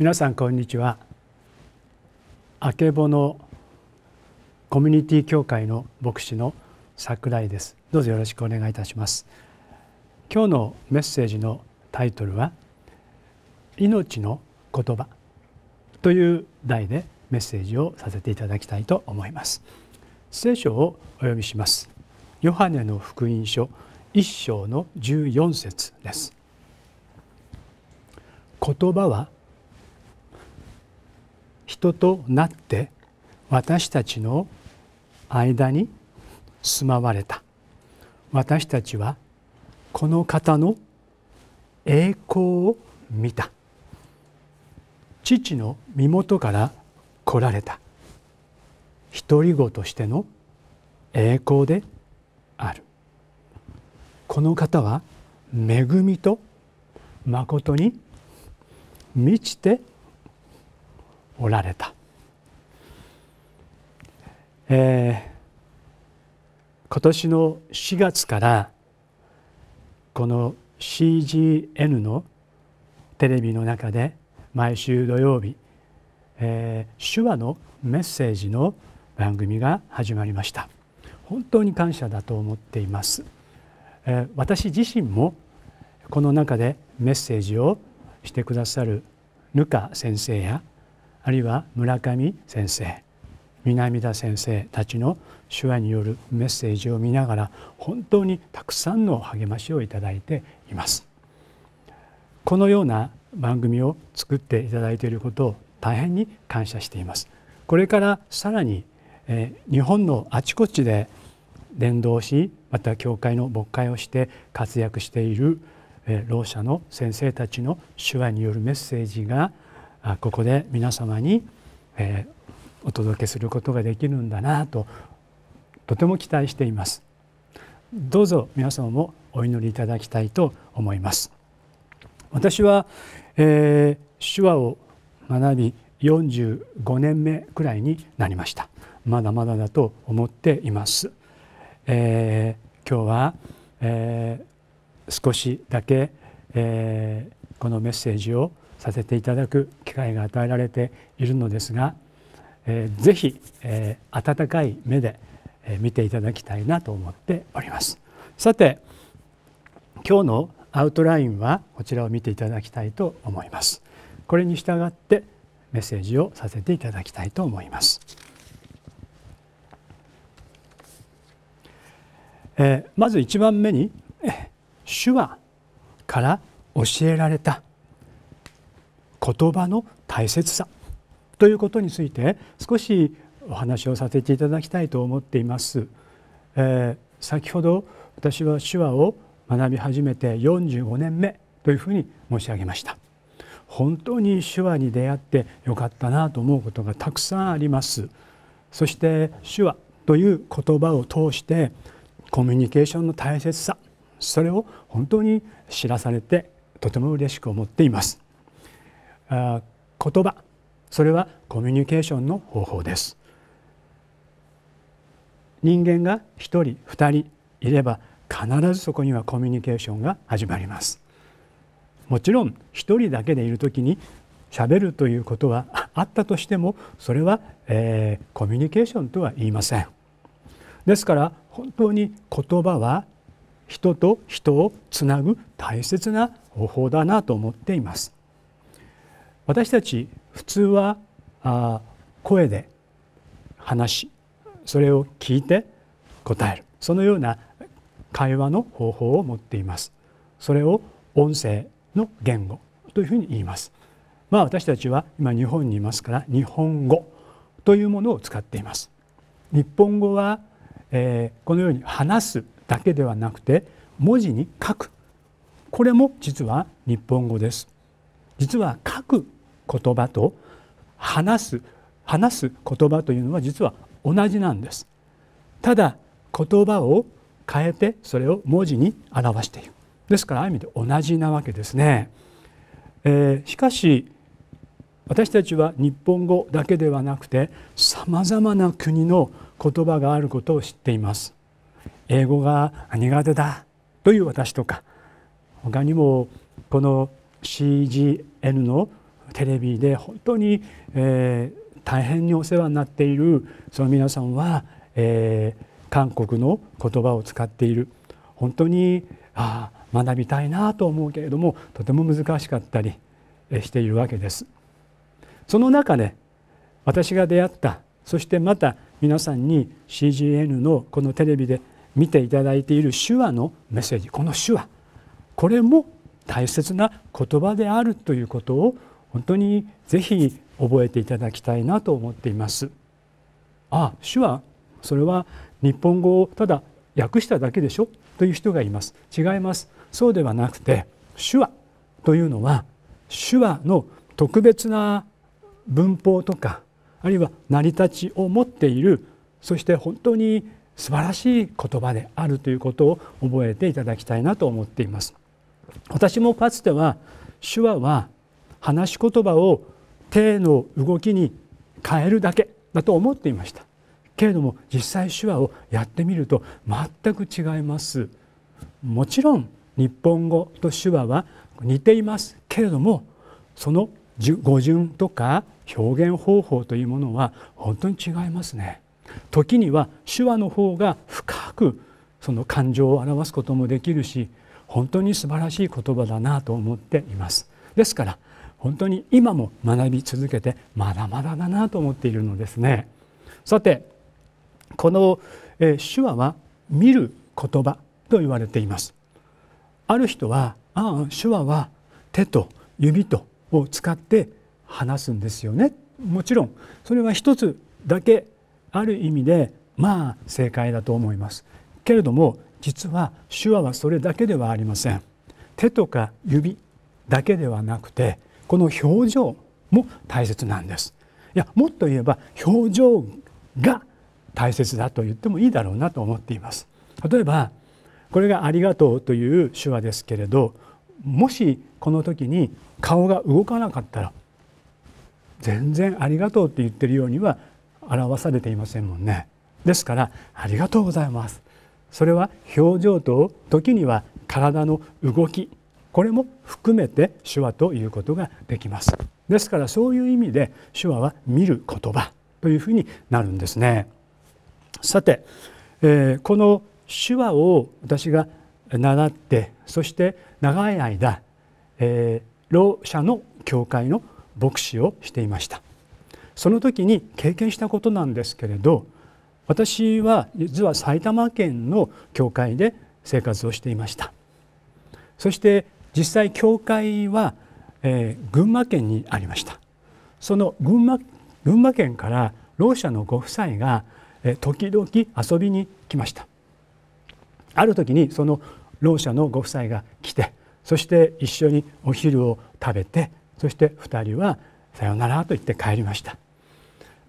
皆さんこんにちはあけぼのコミュニティ協会の牧師の桜井ですどうぞよろしくお願いいたします今日のメッセージのタイトルは命の言葉という題でメッセージをさせていただきたいと思います聖書をお読みしますヨハネの福音書1章の14節です言葉は人となって私たちの間に住まわれた私たちはこの方の栄光を見た父の身元から来られた独り子としての栄光であるこの方は恵みと誠に満ちておられた、えー、今年の4月からこの CGN のテレビの中で毎週土曜日、えー、手話のメッセージの番組が始まりました本当に感謝だと思っています、えー、私自身もこの中でメッセージをしてくださるルカ先生やあるいは村上先生南田先生たちの手話によるメッセージを見ながら本当にたくさんの励ましをいただいています。このような番組を作っていただいていることを大変に感謝しています。これからさらに、え日本のあちこちで伝道しまた教会の牧会をして活躍している、えろう者の先生たちの手話によるメッセージがここで皆様に、えー、お届けすることができるんだなととても期待していますどうぞ皆様もお祈りいただきたいと思います私は、えー、手話を学び45年目くらいになりましたまだまだだと思っています、えー、今日は、えー、少しだけ、えー、このメッセージをさせていただく機会が与えられているのですが、えー、ぜひ、えー、温かい目で見ていただきたいなと思っておりますさて今日のアウトラインはこちらを見ていただきたいと思いますこれに従ってメッセージをさせていただきたいと思います、えー、まず一番目に「手話から教えられた言葉の大切さということについて少しお話をさせていただきたいと思っています。えー、先ほど私は手話を学び始めて45年目というふうに申し上げました。本当に手話に出会ってよかったなと思うことがたくさんあります。そして手話という言葉を通してコミュニケーションの大切さそれを本当に知らされてとても嬉しく思っています。言葉それはコミュニケーションの方法です人間が一人二人いれば必ずそこにはコミュニケーションが始まりますもちろん一人だけでいるときに喋るということはあったとしてもそれは、えー、コミュニケーションとは言いませんですから本当に言葉は人と人をつなぐ大切な方法だなと思っています私たち普通はあ声で話しそれを聞いて答えるそのような会話の方法を持っていますそれを音声の言語というふうに言いますまあ私たちは今日本にいますから日本語というものを使っています日本語は、えこのように話すだけではなくて文字に書くこれも実は日本語です実は書く言葉と話す話す言葉というのは実は同じなんですただ言葉を変えてそれを文字に表しているですからある意味で同じなわけですね、えー、しかし私たちは日本語だけではなくて様々な国の言葉があることを知っています英語が苦手だという私とか他にもこの CGN のテレビで本当に、えー、大変にお世話になっているその皆さんは、えー、韓国の言葉を使っている本当にあ学びたいなと思うけれどもとても難しかったりしているわけです。その中で私が出会ったそしてまた皆さんに CGN のこのテレビで見ていただいている手話のメッセージこの手話これも大切な言葉であるということを本当にぜひ覚えていただきたいなと思っています。ああ主はそれは日本語をただ訳しただけでしょという人がいます。違います。そうではなくて手話というのは手話の特別な文法とかあるいは成り立ちを持っているそして本当に素晴らしい言葉であるということを覚えていただきたいなと思っています。私もかつては手話は話し言葉を手の動きに変えるだけだと思っていましたけれども実際手話をやってみると全く違いますもちろん日本語と手話は似ていますけれどもその語順とか表現方法というものは本当に違いますね時には手話の方が深くその感情を表すこともできるし本当に素晴らしい言葉だなと思っていますですから本当に今も学び続けてまだまだだなと思っているのですね。さてこの、え手話は見る言葉と言われています。ある人はああ手話は手と指とを使って話すんですよね。もちろんそれは一つだけある意味でまあ正解だと思います。けれども実は手話はそれだけではありません。手とか指だけではなくてこの表情も大切なんですいやもっと言えば表情が大切だと言ってもいいだろうなと思っています例えばこれが「ありがとう」という手話ですけれどもしこの時に顔が動かなかったら全然「ありがとう」って言ってるようには表されていませんもんねですから「ありがとうございます」それは表情と時には体の動きこれも含めて手話ということができますですからそういう意味で手話は見る言葉というふうになるんですねさて、えー、この手話を私が習ってそして長い間、えー、ろう者の教会の牧師をしていましたその時に経験したことなんですけれど私は実は埼玉県の教会で生活をしていましたそして実際教会は、えー、群馬県にありましたその群馬群馬県からろう者のご夫妻が、えー、時々遊びに来ましたある時にそのろう者のご夫妻が来てそして一緒にお昼を食べてそして2人は「さようなら」と言って帰りました。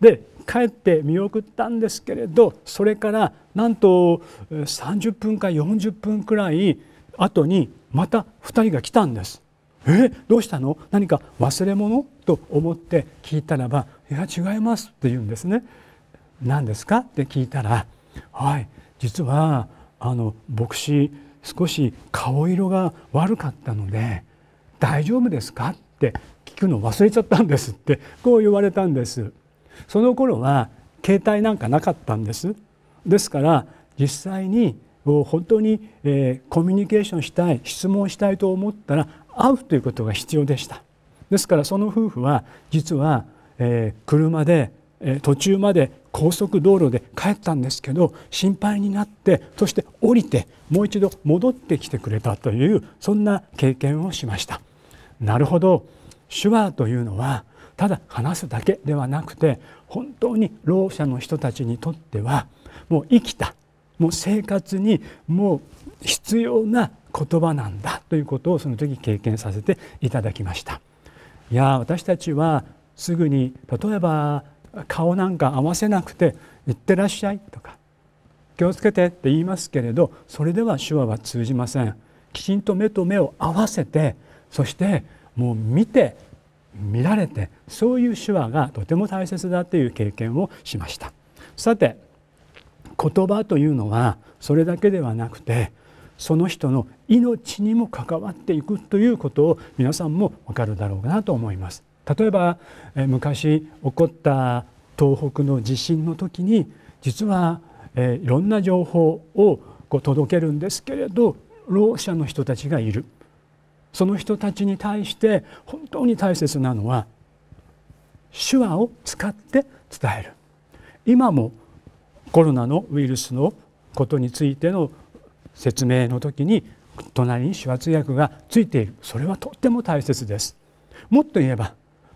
で帰って見送ったんですけれどそれからなんと30分か40分くらい後にまた2人が来たんですえどうしたの何か忘れ物と思って聞いたらば「いや違います」って言うんですね。何ですかって聞いたら「はい実はあの牧師少し顔色が悪かったので大丈夫ですか?」って聞くの忘れちゃったんですってこう言われたんです。その頃は携帯なんかなかったんです。ですから実際に本当に、えー、コミュニケーションしたい質問したいと思ったら会うということが必要でしたですからその夫婦は実は、えー、車で、えー、途中まで高速道路で帰ったんですけど心配になってそして降りてもう一度戻ってきてくれたというそんな経験をしましたなるほど手話というのはただ話すだけではなくて本当にろう者の人たちにとってはもう生きたもう生活にもう必要な言葉なんだということをその時経験させていただきましたいや私たちはすぐに例えば顔なんか合わせなくて「いってらっしゃい」とか「気をつけて」って言いますけれどそれでは手話は通じませんきちんと目と目を合わせてそしてもう見て見られてそういう手話がとても大切だという経験をしましたさて言葉というのはそれだけではなくてその人の命にも関わっていくということを皆さんも分かるだろうなと思います。例えば昔起こった東北の地震の時に実は、えいろんな情報をこう届けるんですけれどろう者の人たちがいるその人たちに対して本当に大切なのは手話を使って伝える今もコロナのウイルスのことについての説明の時に隣に手話通訳がついているそれはとっても大切ですもっと言えば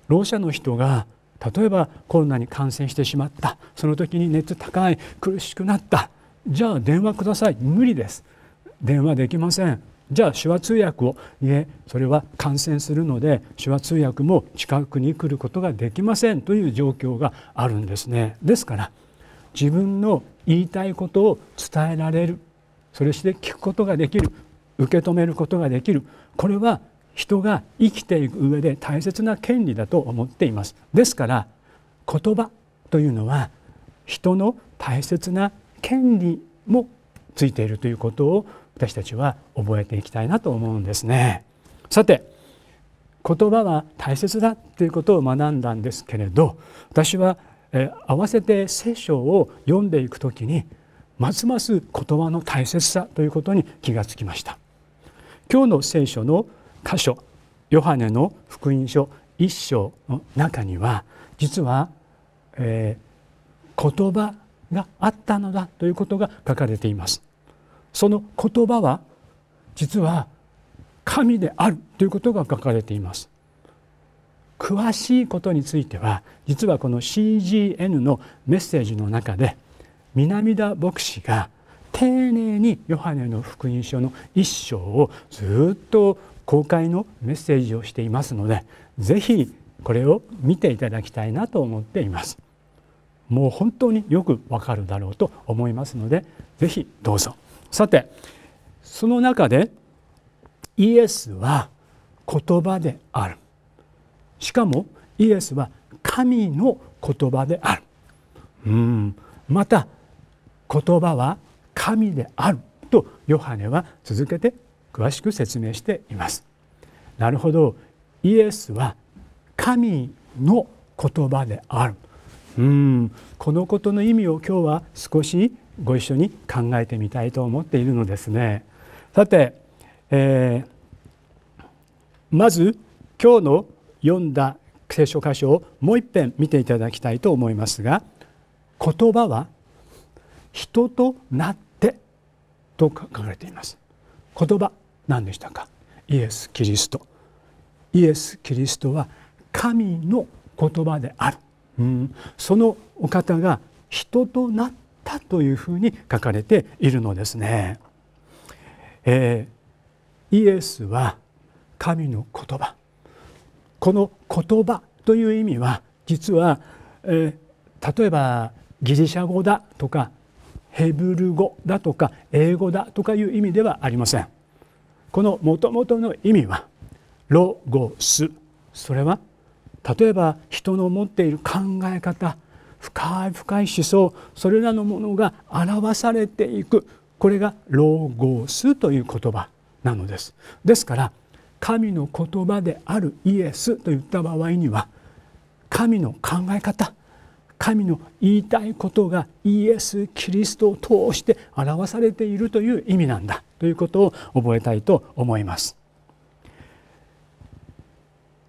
ろう者の人が例えばコロナに感染してしまったその時に熱高い苦しくなったじゃあ電話ください無理です電話できませんじゃあ手話通訳をいえそれは感染するので手話通訳も近くに来ることができませんという状況があるんですねですから自分の言いたいことを伝えられるそれして聞くことができる受け止めることができるこれは人が生きていく上で大切な権利だと思っていますですから言葉というのは人の大切な権利もついているということを私たちは覚えていきたいなと思うんですねさて言葉は大切だということを学んだんですけれど私はえ合わせて聖書を読んでいく時にますます言葉の大切さということに気がつきました今日の聖書の箇所ヨハネの福音書1章の中には実は、えー、言葉があったのだということが書かれていますその言葉は実は神であるということが書かれています詳しいことについては実はこの CGN のメッセージの中で南田牧師が丁寧にヨハネの福音書の一章をずっと公開のメッセージをしていますので是非これを見ていただきたいなと思っています。もう本当によくわかるだろうと思いますので是非どうぞ。さてその中でイエスは言葉であるしかもイエスは神の言葉であるうんまた言葉は神であるとヨハネは続けて詳しく説明していますなるほどイエスは神の言葉であるうんこのことの意味を今日は少しご一緒に考えてみたいと思っているのですねさて、えー、まず今日の読んだ聖書箇所をもう一遍見ていただきたいと思いますが言葉は人となってと書かれています言葉何でしたかイエス・キリストイエス・キリストは神の言葉である、うん、そのお方が人となったというふうに書かれているのですね、えー、イエスは神の言葉この言葉という意味は実は、えー、例えばギリシャ語だとかヘブル語だとか英語だとかいう意味ではありません。このもともとの意味はロゴスそれは例えば人の持っている考え方深い深い思想それらのものが表されていくこれがロゴスという言葉なのです。ですから神の言葉であるイエスと言った場合には神の考え方神の言いたいことがイエス・キリストを通して表されているという意味なんだということを覚えたいと思います。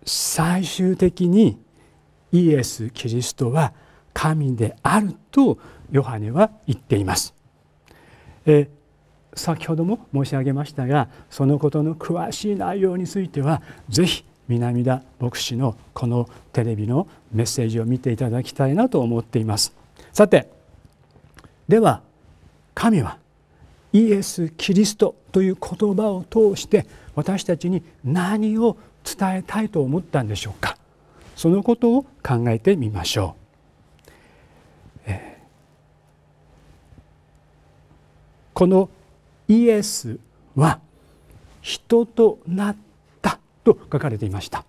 最終的にイエス・キリストは神であるとヨハネは言っています。え先ほども申し上げましたがそのことの詳しい内容については是非南田牧師のこのテレビのメッセージを見ていただきたいなと思っています。さてでは神はイエス・キリストという言葉を通して私たちに何を伝えたいと思ったんでしょうかそのことを考えてみましょう。えー、このイエスは人となったと書かれていました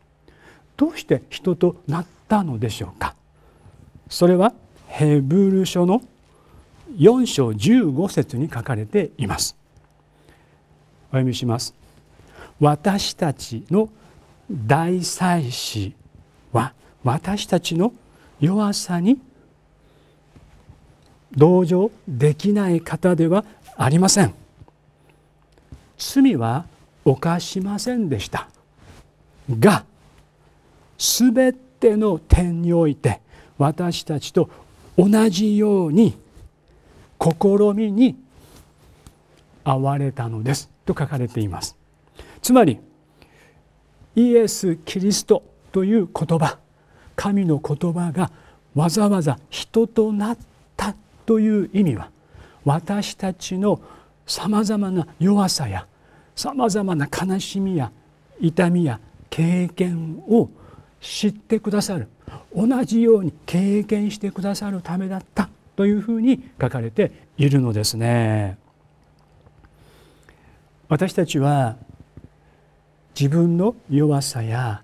どうして人となったのでしょうかそれはヘブル書の4章15節に書かれていますお読みします私たちの大祭司は私たちの弱さに同情できない方ではありません罪は犯しませんでしたが全ての点において私たちと同じように試みに遭れたのですと書かれていますつまりイエス・キリストという言葉神の言葉がわざわざ人となったという意味は私たちのさまざまな弱さやさまざまな悲しみや痛みや経験を知ってくださる同じように経験してくださるためだったというふうに書かれているのですね。私たちは自分の弱さや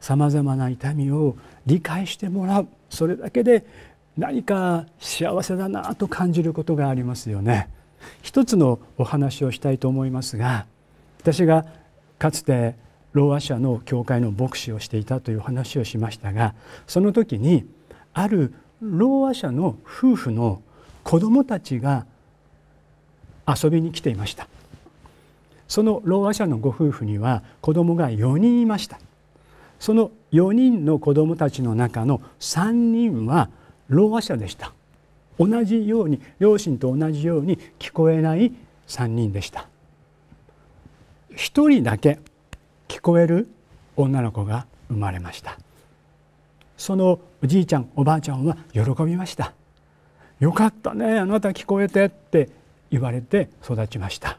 さまざまな痛みを理解してもらうそれだけで何か幸せだなと感じることがありますよね。一つのお話をしたいと思いますが私がかつてろうあ者の教会の牧師をしていたという話をしましたがその時にあるろうあ者の夫婦の子供たちが遊びに来ていましたそのろうあ者のご夫婦には子供が4人いましたその4人の子供たちの中の3人はろうあ者でした同じように両親と同じように聞こえない3人でした1人だけ聞こえる女の子が生まれましたそのおじいちゃんおばあちゃんは喜びました「よかったねあなた聞こえて」って言われて育ちました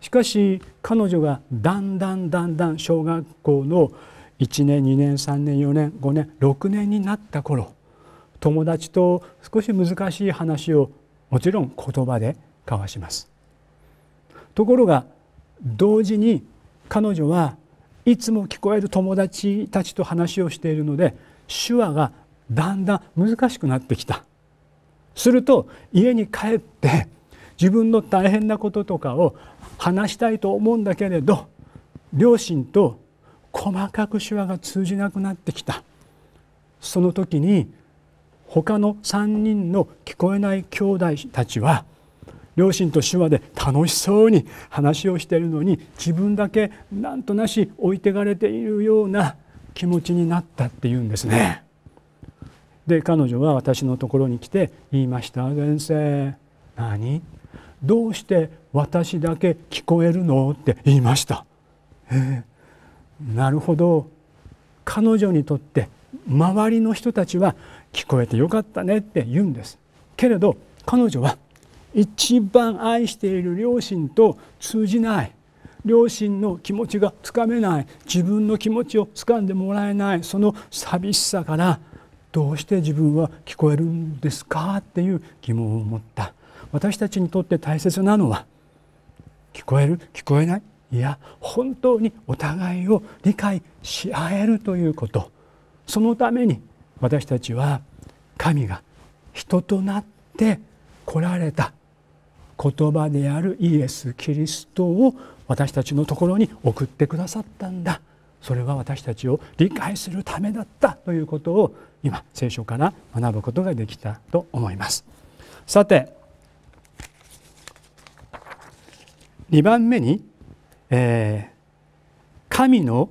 しかし彼女がだんだんだんだん小学校の1年2年3年4年5年6年になった頃友達と少し難しい話をもちろん言葉で交わしますところが同時に彼女はいつも聞こえる友達たちと話をしているので手話がだんだん難しくなってきたすると家に帰って自分の大変なこととかを話したいと思うんだけれど両親と細かく手話が通じなくなってきたその時に他の3人の聞こえない兄弟たちは両親と手話で楽しそうに話をしているのに自分だけなんとなし置いてかれているような気持ちになったっていうんですね。で彼女は私のところに来て言いました「先生何どうして私だけ聞こえるの?」って言いました。えー、なるほど彼女にとって周りの人たちは聞こえてよかったねって言うんですけれど彼女は一番愛している両親と通じない両親の気持ちがつかめない自分の気持ちをつかんでもらえないその寂しさからどうして自分は聞こえるんですかっていう疑問を持った私たちにとって大切なのは聞こえる聞こえないいや本当にお互いを理解し合えるということそのために私たちは神が人となって来られた言葉であるイエス・キリストを私たちのところに送ってくださったんだそれは私たちを理解するためだったということを今聖書から学ぶことができたと思います。さて2番目に、えー、神の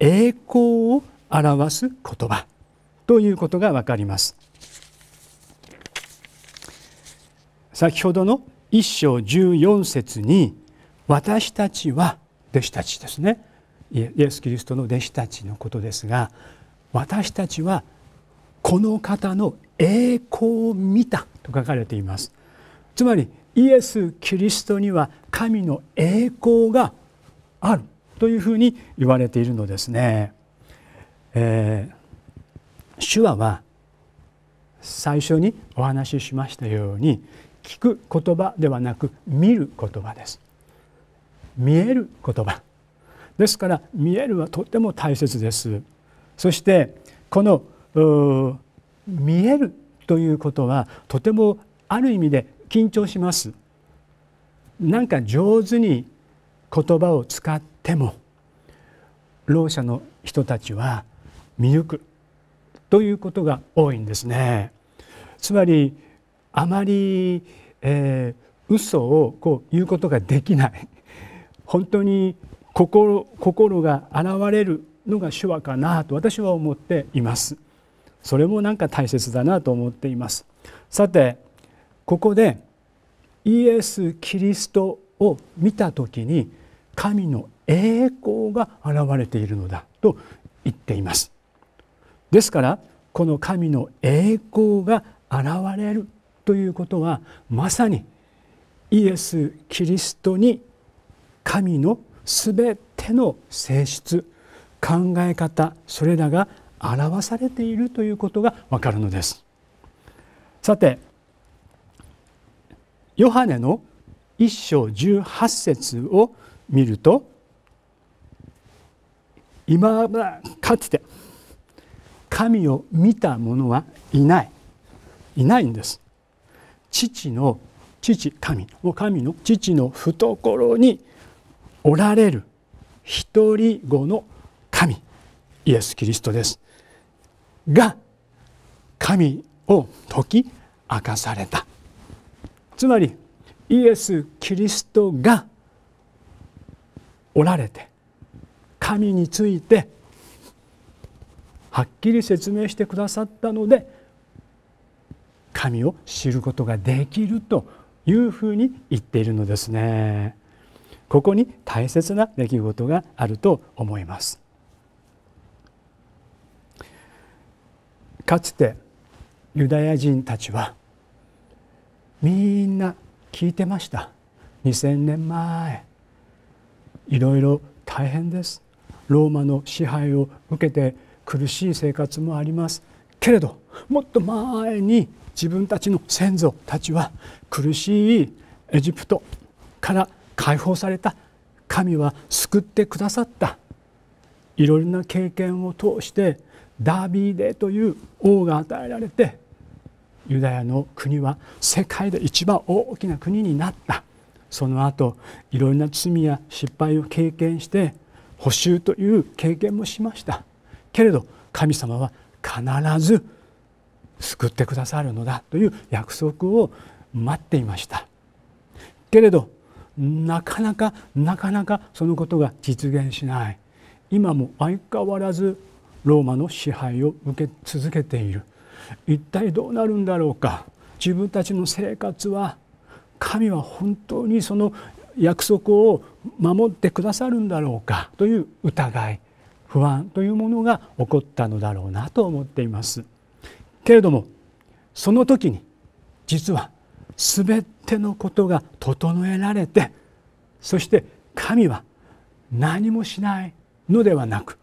栄光を表す言葉ということがわかります。先ほどの1章14節に「私たちは弟子たち」ですねイエス・キリストの弟子たちのことですが私たちはこの方の栄光を見たと書かれています。つまりイエス・キリストには神の栄光があるというふうに言われているのですね。えー、手話は最初にお話ししましたように聞く言葉ではなく見る言葉です見える言葉ですから見えるはとても大切ですそしてこの見えるということはとてもある意味で緊張しますなんか上手に言葉を使ってもろう者の人たちは見抜くということが多いんですね。つまりあまり、えー、嘘をこう言うことができない本当に心心が現れるのが手話かなと私は思っています。それもなんか大切だなと思っています。さてここでイエス・キリストを見た時に神の栄光が現れているのだと言っています。ですからこの神の栄光が現れるということはまさにイエス・キリストに神の全ての性質考え方それらが表されているということがわかるのです。さてヨハネの1章18節を見ると今かつて神を見た者はいないいないんです父の父神を神の父の懐におられる一人子の神イエス・キリストですが神を解き明かされたつまりイエス・キリストがおられて神についてはっきり説明してくださったので神を知ることができるというふうに言っているのですね。ここに大切な出来事があると思います。かつてユダヤ人たちはみんな聞いてました2,000年前いろいろ大変ですローマの支配を受けて苦しい生活もありますけれどもっと前に自分たちの先祖たちは苦しいエジプトから解放された神は救ってくださったいろいろな経験を通してダービーデという王が与えられてユダヤの国は世界で一番大きな国になったその後いろいろな罪や失敗を経験して補修という経験もしました。けれど神様は必ず救ってくださるのだという約束を待っていましたけれどなかなかなかなかそのことが実現しない今も相変わらずローマの支配を受け続けている一体どうなるんだろうか自分たちの生活は神は本当にその約束を守ってくださるんだろうかという疑い不安というものが起こったのだろうなと思っていますけれどもその時に実は全てのことが整えられてそして神は何もしないのではなく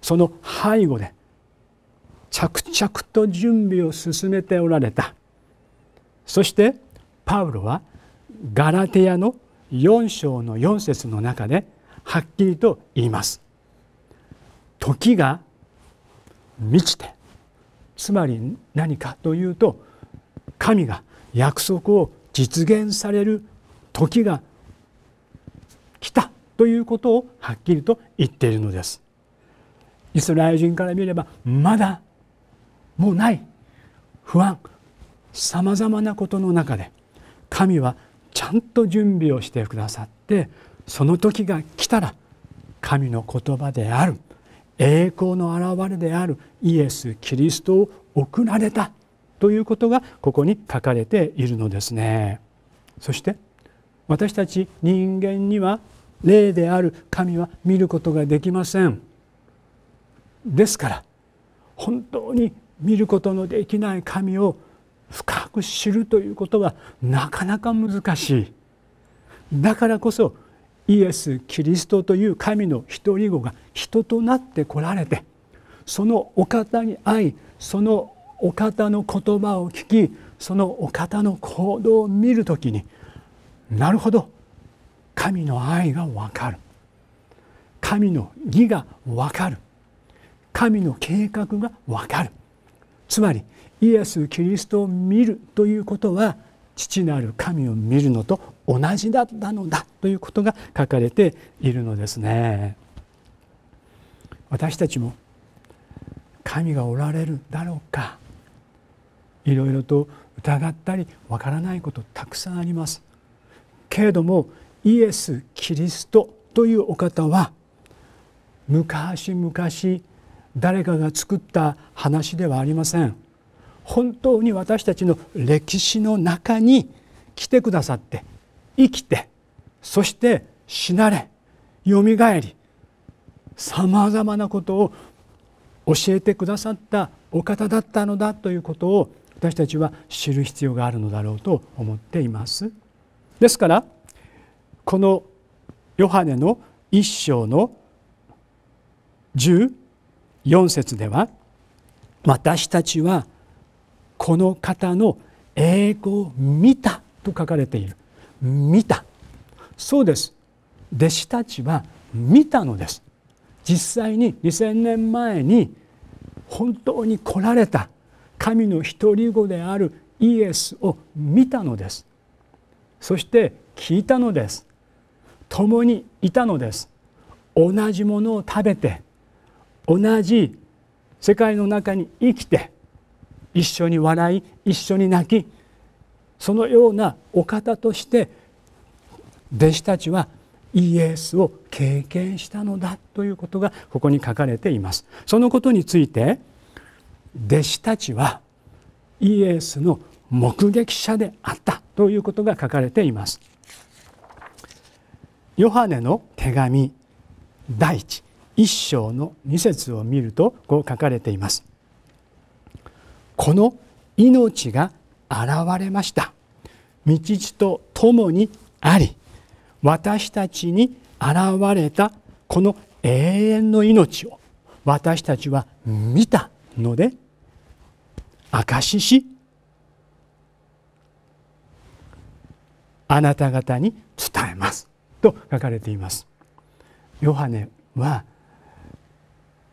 その背後で着々と準備を進めておられたそしてパウロはガラテヤの4章の4節の中ではっきりと言います。時が満ちてつまり何かというと神が約束を実現される時が来たということをはっきりと言っているのです。イスラエル人から見ればまだもうない不安さまざまなことの中で神はちゃんと準備をしてくださってその時が来たら神の言葉である「栄光の現れであるイエス・キリストを送られたということがここに書かれているのですね。そして私たち人間には霊である神は見ることができません。ですから本当に見ることのできない神を深く知るということはなかなか難しい。だからこそイエス・キリストという神の一人子が人となってこられてそのお方に会いそのお方の言葉を聞きそのお方の行動を見る時になるほど神の愛がわかる神の義がわかる神の計画がわかるつまりイエス・キリストを見るということは父なる神を見るのと同じだったのだということが書かれているのですね。私たちも神がおられるだろうかいろいろと疑ったりわからないことたくさんあります。けれどもイエス・キリストというお方は昔々誰かが作った話ではありません。本当に私たちの歴史の中に来てくださって生きてそして死なれよみがえりさまざまなことを教えてくださったお方だったのだということを私たちは知る必要があるのだろうと思っています。ですからこのヨハネの一章の14節では私たちはこの方の栄光を見たと書かれている見たそうです弟子たちは見たのです実際に2000年前に本当に来られた神の独り子であるイエスを見たのですそして聞いたのです共にいたのです同じものを食べて同じ世界の中に生きて一緒に笑い一緒に泣きそのようなお方として弟子たちはイエスを経験したのだということがここに書かれていますそのことについて弟子たちはイエスの目撃者であったということが書かれていますヨハネの手紙第一一章の二節を見るとこう書かれていますこの命が現れました道地と共にあり私たちに現れたこの永遠の命を私たちは見たので証ししあなた方に伝えますと書かれていますヨハネは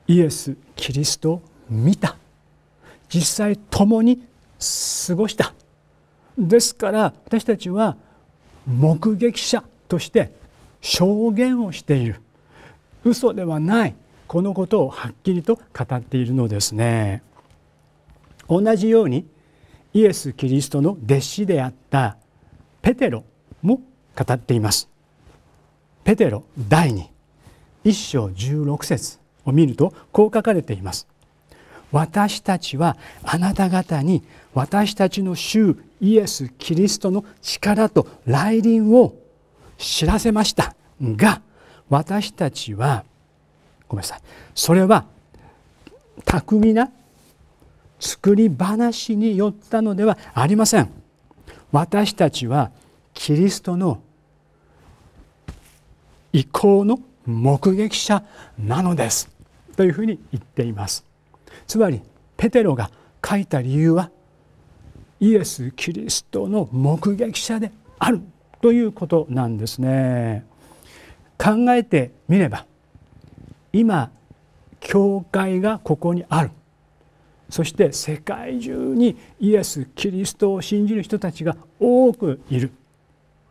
イエス・キリストを見た実際共に過ごしたですから私たちは目撃者として証言をしている嘘ではないこのことをはっきりと語っているのですね同じようにイエス・キリストの弟子であったペテロも語っていますペテロ第2一章16節を見るとこう書かれています私たちはあなた方に私たちの主イエス・キリストの力と来臨を知らせましたが私たちはごめんなさいそれは巧みな作り話によったのではありません私たちはキリストの意向の目撃者なのですというふうに言っていますつまりペテロが書いた理由はイエス・キリストの目撃者であるということなんですね。考えてみれば今教会がここにあるそして世界中にイエス・キリストを信じる人たちが多くいる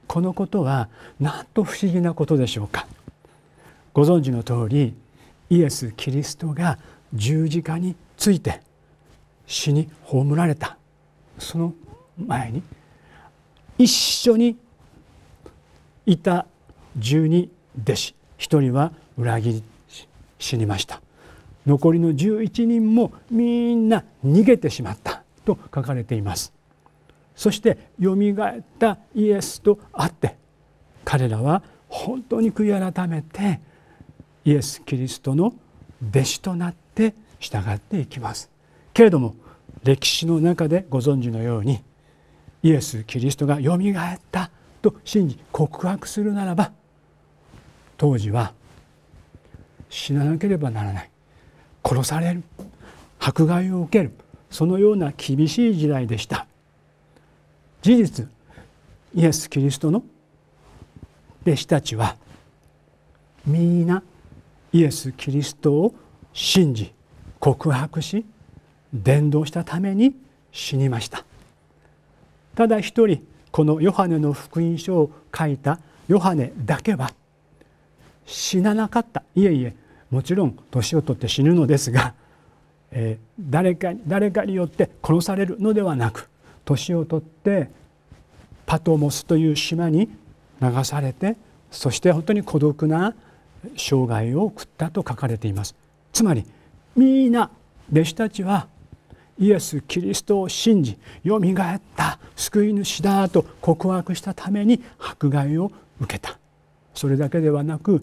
このことはなんと不思議なことでしょうか。ご存知の通りイエス・キリストが十字架について死に葬られたその前に一緒にいた十二弟子一人は裏切り死にました残りの11人もみんな逃げてしまったと書かれていますそしてよみがえったイエスと会って彼らは本当に悔い改めてイエス・キリストの弟子となって従っていきますけれども歴史の中でご存知のようにイエス・キリストがよみがえったと信じ告白するならば当時は死ななければならない殺される迫害を受けるそのような厳しい時代でした事実イエス・キリストの弟子たちはみんなイエス・キリストを信じ告白し伝道したために死にましたただ一人このヨハネの福音書を書いたヨハネだけは死ななかったいえいえもちろん年を取って死ぬのですが、えー、誰か誰かによって殺されるのではなく年を取ってパトモスという島に流されてそして本当に孤独な生涯を送ったと書かれています。つまりみんな弟子たちはイエス・キリストを信じよみがえった救い主だと告白したために迫害を受けたそれだけではなく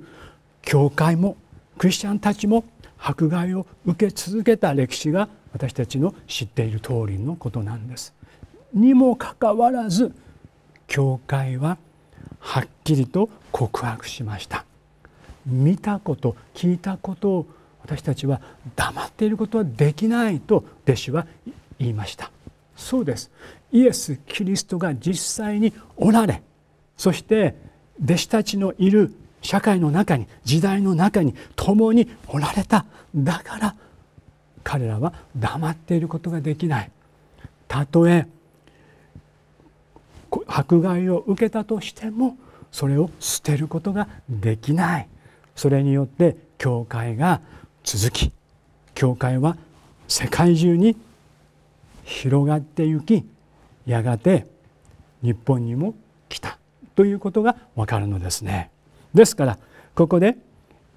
教会もクリスチャンたちも迫害を受け続けた歴史が私たちの知っている通りのことなんです。にもかかわらず教会ははっきりと告白しました。見たこと聞いたことを私たちは黙っていることはできないと弟子は言いましたそうですイエス・キリストが実際におられそして弟子たちのいる社会の中に時代の中に共におられただから彼らは黙っていることができないたとえ迫害を受けたとしてもそれを捨てることができないそれによって教会が続き教会は世界中に広がってゆきやがて日本にも来たということがわかるのですね。ですからここで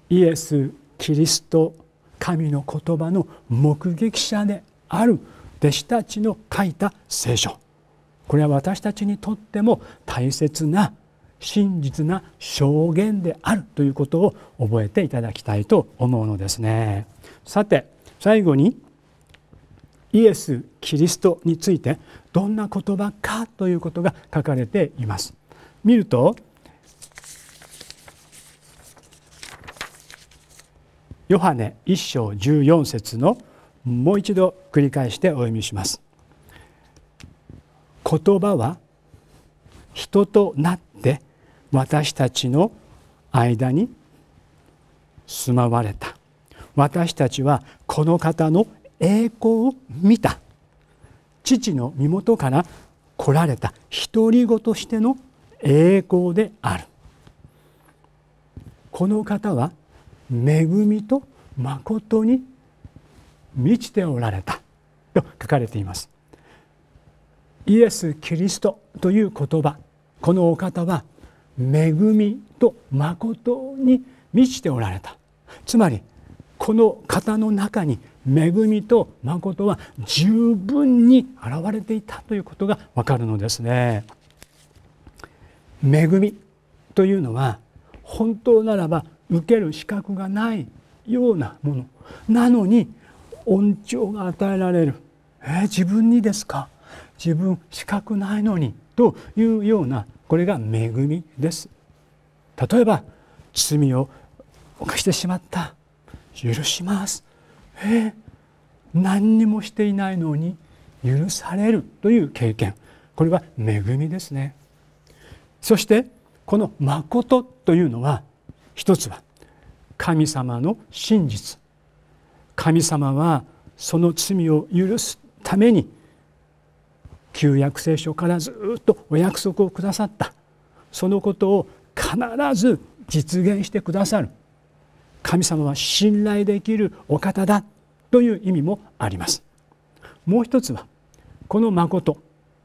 イエス・キリスト神の言葉の目撃者である弟子たちの書いた聖書これは私たちにとっても大切な真実な証言であるということを覚えていただきたいと思うのですね。さて最後にイエス・キリストについてどんな言葉かということが書かれています。見るとヨハネ1章14節のもう一度繰り返してお読みします。言葉は人となって私たちの間に住まわれた私たちはこの方の栄光を見た父の身元から来られた独り子としての栄光であるこの方は恵みと誠に満ちておられたと書かれていますイエス・キリストという言葉このお方は恵みと誠に満ちておられたつまりこの方の中に恵みと誠は十分に現れていたということがわかるのですね。恵みというのは本当ならば受ける資格がないようなものなのに恩寵が与えられる、えー、自分にですか自分資格ないのにというようなこれが恵みです例えば罪を犯してしまった許しますえー、何にもしていないのに許されるという経験これは恵みですねそしてこの「まと」というのは一つは神様の真実神様はその罪を許すために旧約聖書からずっとお約束をくださったそのことを必ず実現してくださる神様は信頼できるお方だという意味もありますもう一つはこの誠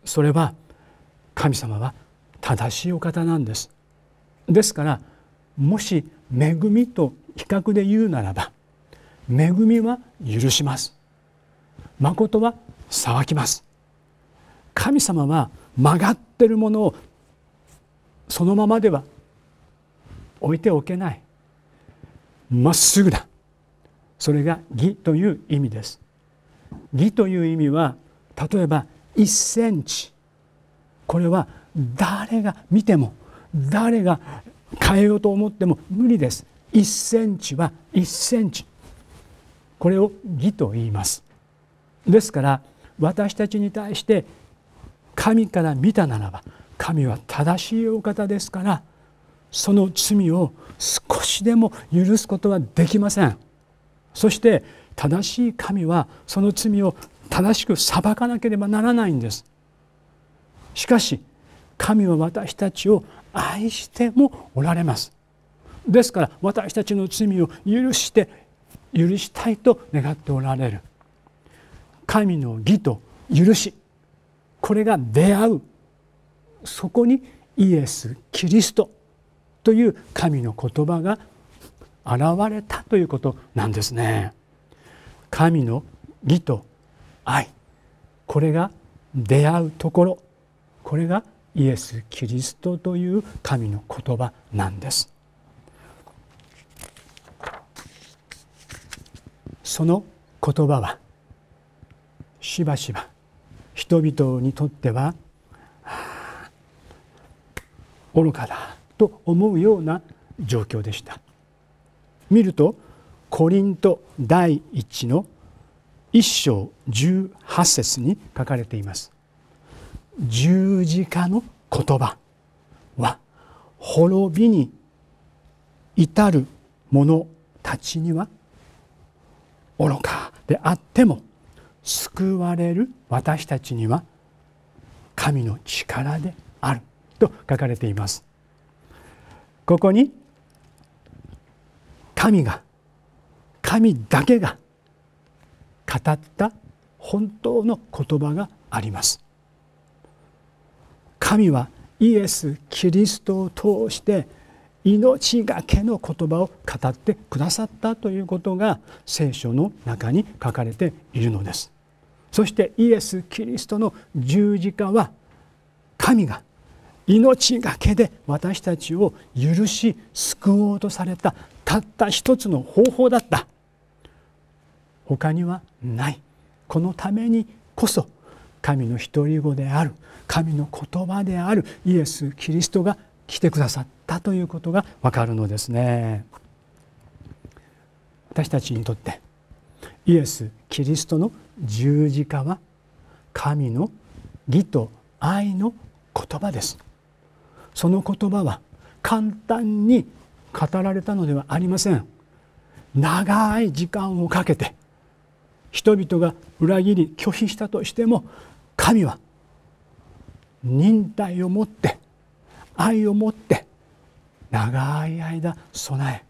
それは神様は正しいお方なんですですからもし恵みと比較で言うならば恵みは許します誠は裁きます神様は曲がってるものをそのままでは置いておけないまっすぐだそれが義という意味です義という意味は例えば1センチこれは誰が見ても誰が変えようと思っても無理です1センチは1センチこれを義と言いますですから私たちに対して神から見たならば神は正しいお方ですからその罪を少しでも許すことはできませんそして正しい神はその罪を正しく裁かなければならないんですしかし神は私たちを愛してもおられますですから私たちの罪を許して許したいと願っておられる神の義と許しこれが出会うそこにイエス・キリストという神の言葉が現れたということなんですね。神の義と愛これが出会うところこれがイエス・キリストという神の言葉なんです。その言葉はしばしば人々にとっては、はあ、愚かだと思うような状況でした見るとコリント第一の一章18節に書かれています十字架の言葉は滅びに至る者たちには愚かであっても救われる私たちには神の力であると書かれていますここに神が神だけが語った本当の言葉があります神はイエス・キリストを通して命がけの言葉を語ってくださったということが聖書の中に書かれているのですそしてイエス・キリストの十字架は神が命がけで私たちを許し救おうとされたたった一つの方法だった他にはないこのためにこそ神の独り子である神の言葉であるイエス・キリストが来てくださったということがわかるのですね私たちにとってイエス・キリストの十字架は神の義と愛の言葉ですその言葉は簡単に語られたのではありません長い時間をかけて人々が裏切り拒否したとしても神は忍耐を持って愛を持って長い間備え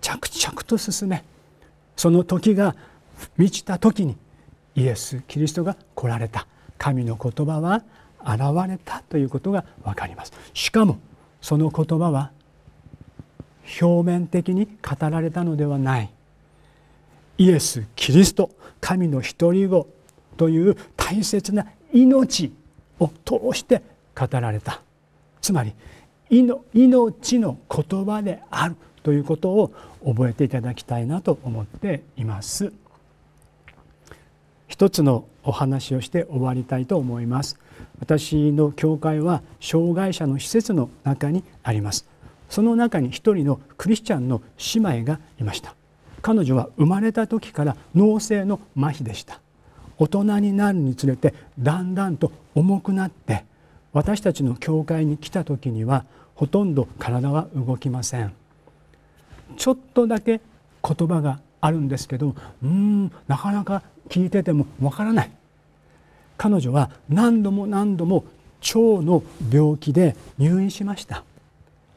着々と進めその時が満ちた時にイエス・キリストが来られた神の言葉は現れたということが分かりますしかもその言葉は表面的に語られたのではないイエス・キリスト神の一人子という大切な命を通して語られたつまり命の言葉であるということを覚えていただきたいなと思っています。一つのお話をして終わりたいと思います私の教会は障害者の施設の中にありますその中に一人のクリスチャンの姉妹がいました彼女は生まれた時から脳性の麻痺でした大人になるにつれてだんだんと重くなって私たちの教会に来た時にはほとんど体は動きませんちょっとだけ言葉があるんですけどうーんなかなか聞いててもわからない彼女は何度も何度も腸の病気で入院しました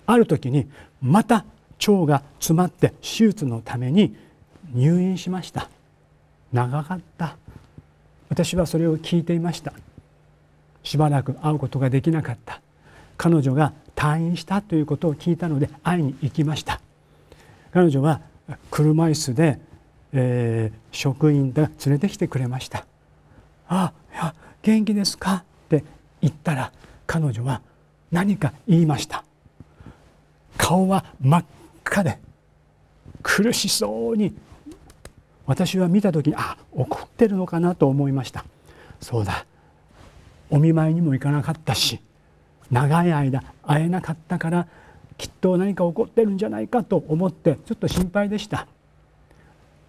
ある時にまた腸が詰まって手術のために入院しました長かった私はそれを聞いていましたしばらく会うことができなかった彼女が退院したということを聞いたので会いに行きました彼女は車椅子で、えー、職員が連れてきてくれました「あいや元気ですか?」って言ったら彼女は何か言いました顔は真っ赤で苦しそうに私は見た時にあ怒ってるのかなと思いましたそうだお見舞いにも行かなかったし長い間会えなかったからきっと何か起こってるんじゃないかと思ってちょっと心配でした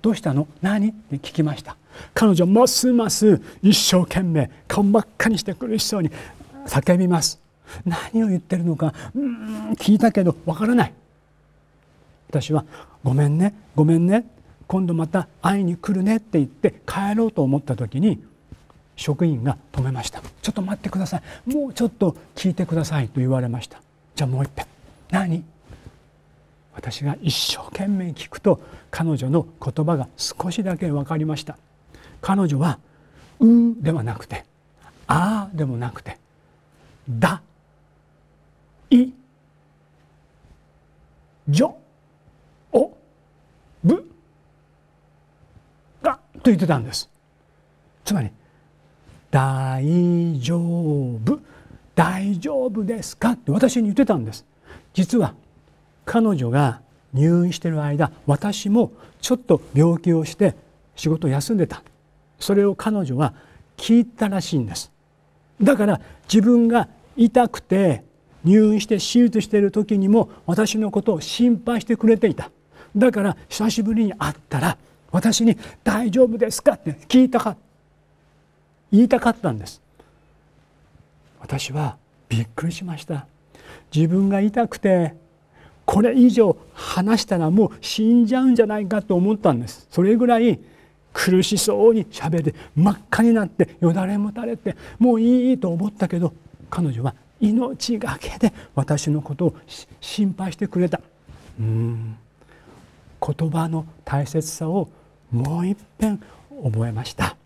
どうしたの何って聞きました彼女ますます一生懸命顔真っ赤にして苦しそうに叫びます何を言ってるのかうん聞いたけどわからない私は「ごめんねごめんね今度また会いに来るね」って言って帰ろうと思った時に職員が止めました「ちょっと待ってくださいもうちょっと聞いてください」と言われましたじゃあもう一遍何私が一生懸命聞くと彼女の言葉が少しだけ分かりました彼女は「う」ではなくて「あ」でもなくて「だ」「い」「じょ」「お」「ぶ」「が」と言ってたんですつまり「大丈夫」「大丈夫ですか?」って私に言ってたんです実は彼女が入院してる間私もちょっと病気をして仕事を休んでたそれを彼女が聞いたらしいんですだから自分が痛くて入院して手術している時にも私のことを心配してくれていただから久しぶりに会ったら私に「大丈夫ですか?」って聞いたか言いたかったんです私はびっくりしました自分が痛くてこれ以上話したらもう死んじゃうんじゃないかと思ったんですそれぐらい苦しそうにしゃべって真っ赤になってよだれもたれてもういいと思ったけど彼女は命がけで私のことを心配してくれたうん言葉の大切さをもう一遍覚えました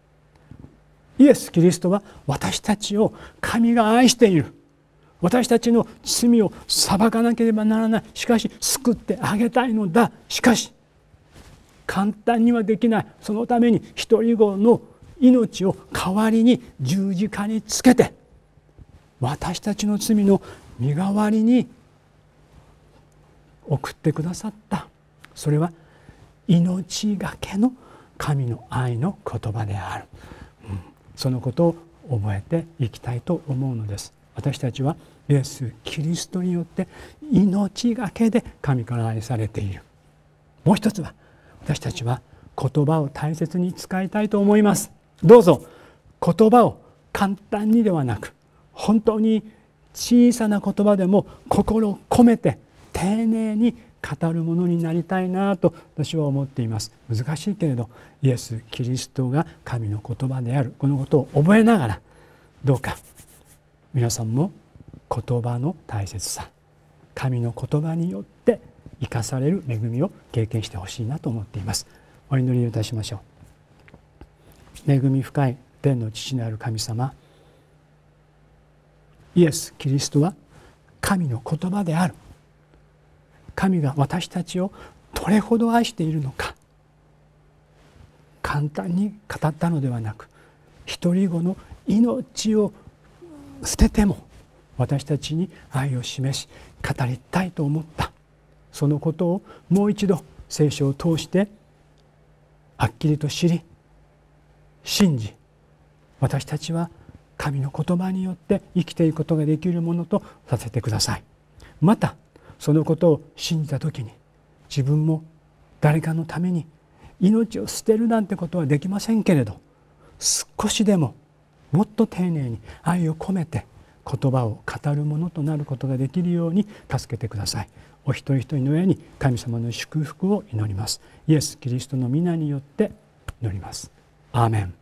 イエス・キリストは私たちを神が愛している私たちの罪を裁かなければならないしかし救ってあげたいのだしかし簡単にはできないそのために一人子の命を代わりに十字架につけて私たちの罪の身代わりに送ってくださったそれは命がけの神の愛の言葉である、うん、そのことを覚えていきたいと思うのです。私たちはイエス・キリストによって命がけで神から愛されているもう一つは私たちは言葉を大切に使いたいと思いますどうぞ言葉を簡単にではなく本当に小さな言葉でも心を込めて丁寧に語るものになりたいなと私は思っています難しいけれどイエス・キリストが神の言葉であるこのことを覚えながらどうか皆さんも言葉の大切さ神の言葉によって生かされる恵みを経験してほしいなと思っていますお祈りをいたしましょう恵み深い天の父なる神様イエス・キリストは神の言葉である神が私たちをどれほど愛しているのか簡単に語ったのではなく一人子の命を捨てても私たちに愛を示し語りたいと思ったそのことをもう一度聖書を通してはっきりと知り信じ私たちは神の言葉によって生きていくことができるものとさせてくださいまたそのことを信じた時に自分も誰かのために命を捨てるなんてことはできませんけれど少しでももっと丁寧に愛を込めて言葉を語るものとなることができるように助けてくださいお一人一人の上に神様の祝福を祈りますイエス・キリストの皆によって祈りますアーメン